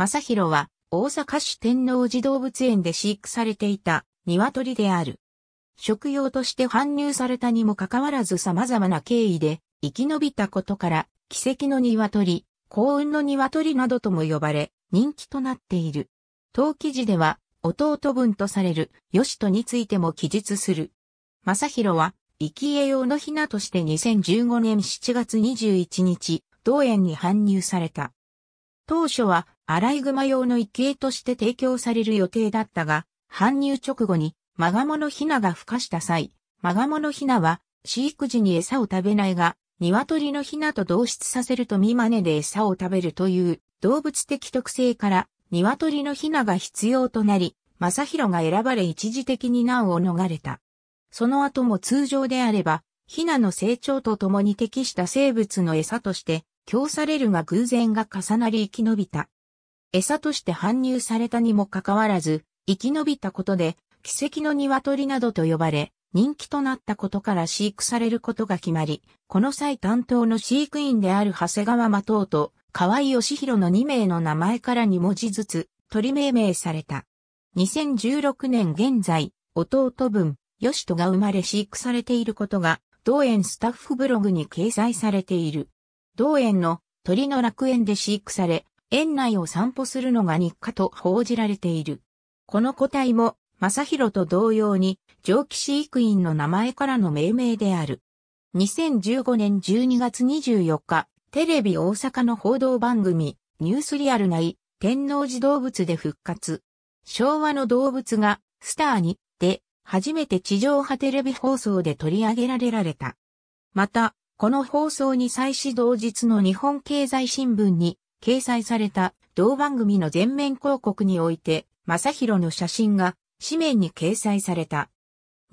正宏は大阪市天王寺動物園で飼育されていた鶏である。食用として搬入されたにもかかわらず様々な経緯で生き延びたことから奇跡の鶏、幸運の鶏などとも呼ばれ人気となっている。当記事では弟分とされる吉人についても記述する。正宏は生き栄用の雛として2015年7月21日、同園に搬入された。当初はアライグマ用の生贄として提供される予定だったが、搬入直後にマガモのヒナが孵化した際、マガモのヒナは飼育時に餌を食べないが、鶏のヒナと同室させると見真似で餌を食べるという動物的特性から鶏のヒナが必要となり、正ロが選ばれ一時的に難を逃れた。その後も通常であれば、ヒナの成長とともに適した生物の餌として、供されるが偶然が重なり生き延びた。餌として搬入されたにもかかわらず、生き延びたことで、奇跡の鶏などと呼ばれ、人気となったことから飼育されることが決まり、この際担当の飼育員である長谷川真藤と河合義弘の2名の名前から2文字ずつ取り命名された。2016年現在、弟分、吉戸が生まれ飼育されていることが、同園スタッフブログに掲載されている。同園の鳥の楽園で飼育され、園内を散歩するのが日課と報じられている。この個体も、正広と同様に、蒸気飼育員の名前からの命名である。2015年12月24日、テレビ大阪の報道番組、ニュースリアル内、天王寺動物で復活。昭和の動物が、スターに、で、初めて地上波テレビ放送で取り上げられられた。また、この放送に際し同日の日本経済新聞に、掲載された同番組の全面広告において、正宏の写真が紙面に掲載された。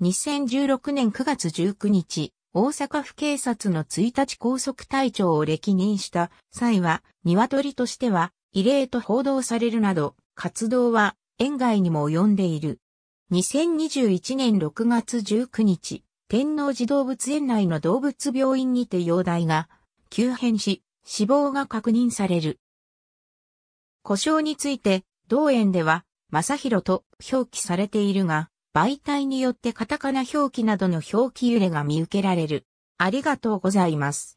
2016年9月19日、大阪府警察の1日高速隊長を歴任した際は、鶏としては異例と報道されるなど、活動は園外にも及んでいる。2021年6月19日、天王寺動物園内の動物病院にて容体が急変し、死亡が確認される。故障について、同園では、正ろと表記されているが、媒体によってカタカナ表記などの表記揺れが見受けられる。ありがとうございます。